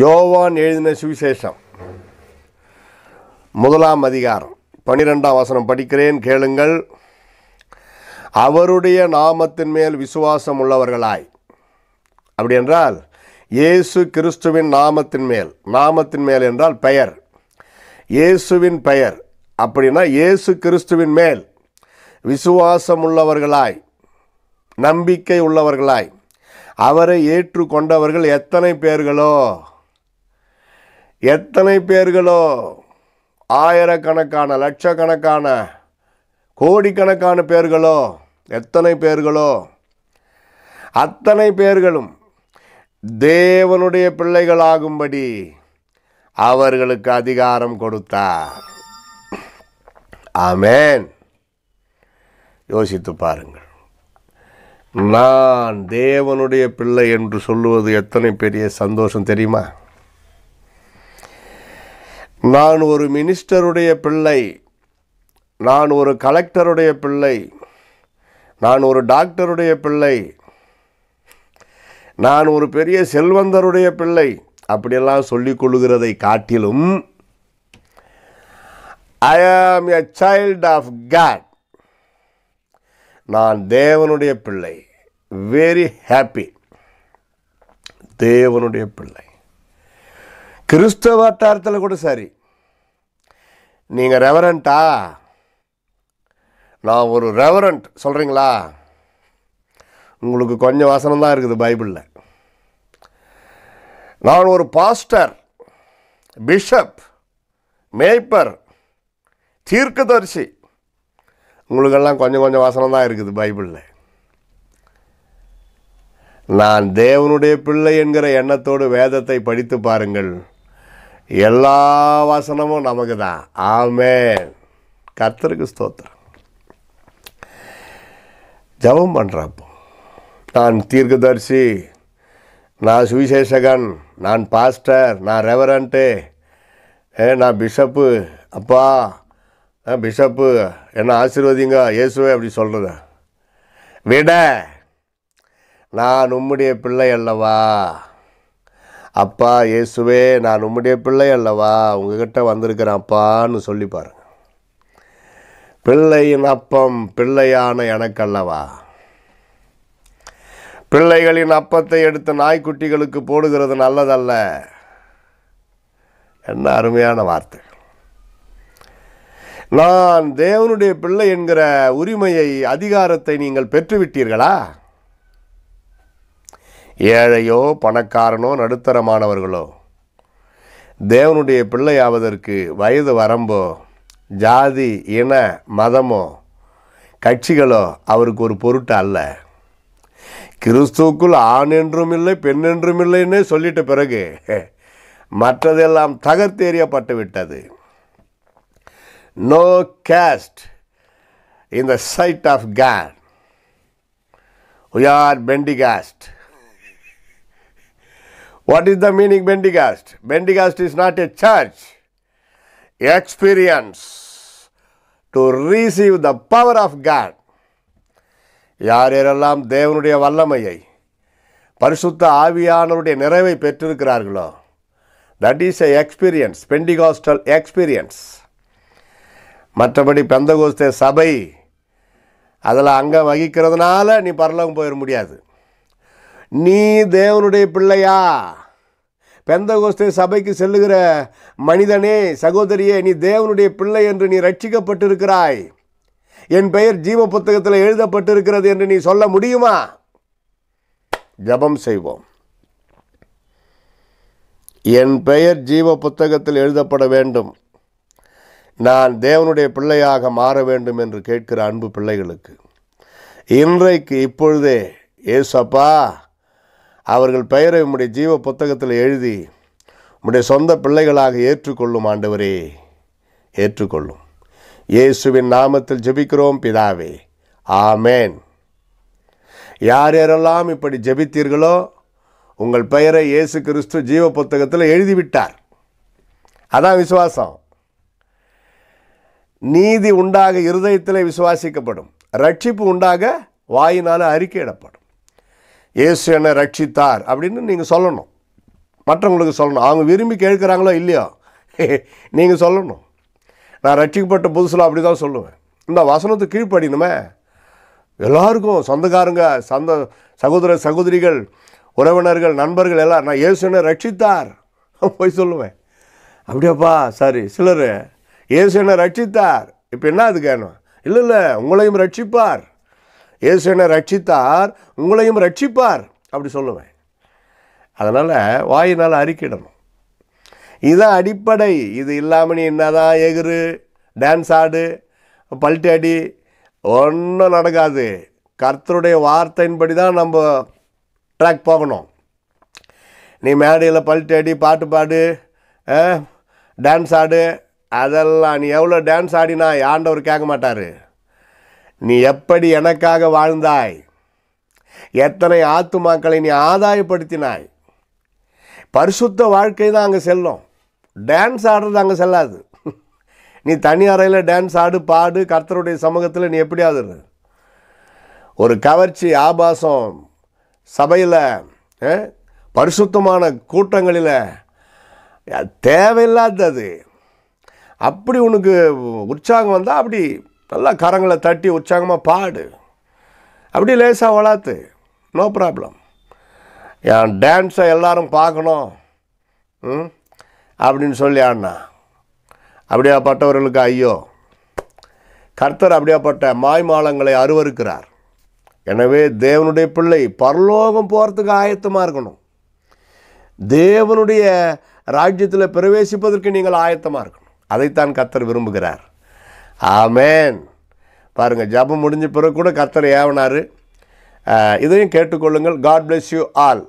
யோவான் எழுதின சுவிசேஷம் முதலாம் அதிகாரம் பனிரெண்டாம் வசனம் படிக்கிறேன் கேளுங்கள் அவருடைய நாமத்தின் மேல் விசுவாசம் உள்ளவர்களாய் அப்படி என்றால் இயேசு கிறிஸ்துவின் நாமத்தின் மேல் நாமத்தின் மேல் என்றால் பெயர் இயேசுவின் பெயர் அப்படின்னா இயேசு கிறிஸ்துவின் மேல் விசுவாசம் உள்ளவர்களாய் நம்பிக்கை உள்ளவர்களாய் அவரை ஏற்றுக்கொண்டவர்கள் எத்தனை பேர்களோ எத்தனை பேர்களோ ஆயிரக்கணக்கான லட்சக்கணக்கான கோடிக்கணக்கான பேர்களோ எத்தனை பேர்களோ அத்தனை பேர்களும் தேவனுடைய பிள்ளைகளாகும்படி அவர்களுக்கு அதிகாரம் கொடுத்தார் ஆமேன் யோசித்து பாருங்கள் நான் தேவனுடைய பிள்ளை என்று சொல்லுவது எத்தனை பெரிய சந்தோஷம் தெரியுமா நான் ஒரு மினிஸ்டருடைய பிள்ளை நான் ஒரு கலெக்டருடைய பிள்ளை நான் ஒரு டாக்டருடைய பிள்ளை நான் ஒரு பெரிய செல்வந்தருடைய பிள்ளை அப்படியெல்லாம் சொல்லிக் கொள்கிறதை காட்டிலும் ஐ ஆம் எ சைல்ட் ஆஃப் காட் நான் தேவனுடைய பிள்ளை வெரி ஹாப்பி தேவனுடைய பிள்ளை క్రిస్తవ வட்டாரத்தில் கூட சரி நீங்கள் ரெவரண்டா நான் ஒரு ரெவரண்ட் சொல்கிறீங்களா உங்களுக்கு கொஞ்சம் வசனம் தான் இருக்குது பைபிளில் நான் ஒரு பாஸ்டர் பிஷப் மேய்ப்பர் தீர்க்கதரிசி உங்களுக்கெல்லாம் கொஞ்சம் கொஞ்சம் வசனம் தான் இருக்குது பைபிளில் நான் தேவனுடைய பிள்ளை என்கிற எண்ணத்தோடு வேதத்தை படித்து பாருங்கள் எல்லா வசனமும் நமக்கு தான் ஆமே கத்தருக்கு ஸ்தோத்திரம் ஜபம் பண்ணுறப்போ நான் தீர்க்கதரிசி நான் சுவிசேஷகன் நான் பாஸ்டர் நான் ரெவரண்ட்டு நான் பிஷப்பு அப்பா பிஷப்பு என்ன ஆசீர்வதிங்க இயேசுவே அப்படி சொல்கிறத விட நான் உம்முடைய பிள்ளை அல்லவா அப்பா இயேசுவே நான் உம்முடைய பிள்ளை அல்லவா உங்ககிட்ட வந்திருக்கிறேன் அப்பான்னு சொல்லி பாருங்க பிள்ளையின் அப்பம் பிள்ளையான எனக்கு அல்லவா பிள்ளைகளின் அப்பத்தை எடுத்து நாய்க்குட்டிகளுக்கு போடுகிறது நல்லதல்ல என்ன அருமையான வார்த்தை நான் தேவனுடைய பிள்ளை என்கிற உரிமையை அதிகாரத்தை நீங்கள் பெற்றுவிட்டீர்களா ஏழையோ பணக்காரனோ நடுத்தரமானவர்களோ தேவனுடைய பிள்ளையாவதற்கு வயது வரம்போ ஜாதி இன மதமோ கட்சிகளோ அவருக்கு ஒரு பொருட்டு அல்ல கிறிஸ்துவுக்குள் ஆண் என்றும் இல்லை பெண் என்றும் இல்லைன்னு சொல்லிட்ட பிறகு மற்றதெல்லாம் தகர்த்தேறியப்பட்டு விட்டது no caste in the sight of God we are Pentecost what is the meaning Pentecost Pentecost is not a church. Experience to receive the power of God. யார் யாரெல்லாம் தேவனுடைய வல்லமையை பரிசுத்த ஆவியானவருடைய நிறைவை பெற்றிருக்கிறார்களோ that is a experience Pentecostal experience மற்றபடி பெந்தகோஸ்தே சபை அதில் அங்கே வகிக்கிறதுனால நீ பரலோகம் போயிட முடியாது நீ தேவனுடைய பிள்ளையா கோஸ்தே சபைக்கு செல்லுகிற மனிதனே சகோதரியே நீ தேவனுடைய பிள்ளை என்று நீ ரட்சிக்கப்பட்டிருக்கிறாய் என் பெயர் ஜீவ புத்தகத்தில் எழுதப்பட்டிருக்கிறது என்று நீ சொல்ல முடியுமா ஜபம் செய்வோம் என் பெயர் ஜீவ புத்தகத்தில் எழுதப்பட வேண்டும் நான் தேவனுடைய பிள்ளையாக மாற வேண்டும் என்று கேட்கிற அன்பு பிள்ளைகளுக்கு இன்றைக்கு இப்பொழுதே ஏசப்பா அவர்கள் பெயரை உம்முடைய ஜீவ புத்தகத்தில் எழுதி உம்முடைய சொந்த பிள்ளைகளாக ஏற்றுக்கொள்ளும் ஆண்டவரே ஏற்றுக்கொள்ளும் இயேசுவின் நாமத்தில் ஜெபிக்கிறோம் பிதாவே ஆமேன் யார் யாரெல்லாம் இப்படி ஜெபித்தீர்களோ உங்கள் பெயரை இயேசு கிறிஸ்து ஜீவ புத்தகத்தில் எழுதிவிட்டார் அதான் விசுவாசம் நீதி உண்டாக இருதயத்தில் விசுவாசிக்கப்படும் ரட்சிப்பு உண்டாக வாயினால் அறிக்கையிடப்படும் இயேசு என்னை ரட்சித்தார் அப்படின்னு நீங்கள் சொல்லணும் மற்றவங்களுக்கு சொல்லணும் அவங்க விரும்பி கேட்குறாங்களோ இல்லையோ நீங்கள் சொல்லணும் நான் ரட்சிக்கப்பட்ட புதுசில் அப்படி தான் சொல்லுவேன் இந்த வசனத்தை கீழ்ப்படினுமே எல்லாருக்கும் சொந்தக்காரங்க சொந்த சகோதர சகோதரிகள் உறவினர்கள் நண்பர்கள் எல்லாம் நான் இயேசு என்னை ரட்சித்தார் போய் சொல்லுவேன் அப்படியாப்பா சாரி சிலர் இயேசு என்னை ரட்சித்தார் இப்போ என்ன அதுக்கு வேணும் இல்லை இல்லை உங்களையும் ரட்சிப்பார் இயேசு என்னை ரட்சித்தார் உங்களையும் ரட்சிப்பார் அப்படி சொல்லுவேன் அதனால் வாயினால் அறிக்கிடணும் இதுதான் அடிப்படை இது இல்லாமல் நீ தான் எகுரு டான்ஸ் ஆடு பல்ட்டி அடி ஒன்றும் நடக்காது கர்த்தருடைய வார்த்தையின்படி தான் நம்ம ட்ராக் போகணும் நீ மேடையில் பல்ட்டி அடி பாட்டு பாடு டான்ஸ் ஆடு அதெல்லாம் நீ எவ்வளோ டான்ஸ் ஆடினா ஆண்டவர் கேட்க மாட்டார் நீ எப்படி எனக்காக வாழ்ந்தாய் எத்தனை ஆத்துமாக்களை நீ ஆதாயப்படுத்தினாய் பரிசுத்த வாழ்க்கை தான் அங்கே செல்லும் டான்ஸ் ஆடுறது அங்கே செல்லாது நீ தனி அறையில் டான்ஸ் ஆடு பாடு கர்த்தருடைய சமூகத்தில் நீ எப்படி எப்படியாவது ஒரு கவர்ச்சி ஆபாசம் சபையில் பரிசுத்தமான கூட்டங்களில் தேவையில்லாதது அப்படி உனக்கு உற்சாகம் வந்தால் அப்படி நல்லா கரங்களை தட்டி உற்சாகமாக பாடு அப்படி லேசாக வளர்த்து நோ ப்ராப்ளம் என் டான்ஸை எல்லாரும் பார்க்கணும் ம் அப்படின்னு சொல்லி ஆனா அப்படியாப்பட்டவர்களுக்கு ஐயோ கர்த்தர் அப்படியாப்பட்ட மாய்மாலங்களை அருவருக்கிறார் எனவே தேவனுடைய பிள்ளை பரலோகம் போகிறதுக்கு ஆயத்தமாக இருக்கணும் தேவனுடைய ராஜ்யத்தில் பிரவேசிப்பதற்கு நீங்கள் ஆயத்தமாக இருக்கணும் அதைத்தான் கர்த்தர் விரும்புகிறார் ஆமேன் பாருங்கள் ஜபம் முடிஞ்ச பிறகு கூட கத்தரை ஏவனார் இதையும் கேட்டுக்கொள்ளுங்கள் காட் பிளெஸ் யூ ஆல்